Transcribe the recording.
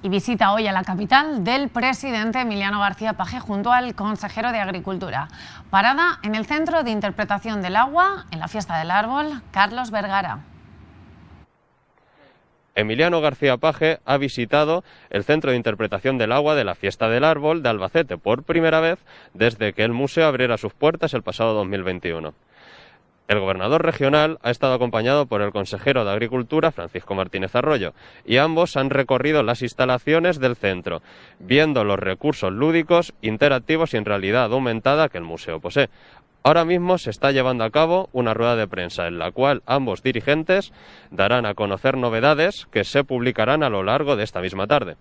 Y visita hoy a la capital del presidente Emiliano García Paje junto al consejero de Agricultura. Parada en el Centro de Interpretación del Agua, en la Fiesta del Árbol, Carlos Vergara. Emiliano García Paje ha visitado el Centro de Interpretación del Agua de la Fiesta del Árbol de Albacete por primera vez desde que el museo abriera sus puertas el pasado 2021. El gobernador regional ha estado acompañado por el consejero de Agricultura, Francisco Martínez Arroyo, y ambos han recorrido las instalaciones del centro, viendo los recursos lúdicos, interactivos y en realidad aumentada que el museo posee. Ahora mismo se está llevando a cabo una rueda de prensa en la cual ambos dirigentes darán a conocer novedades que se publicarán a lo largo de esta misma tarde.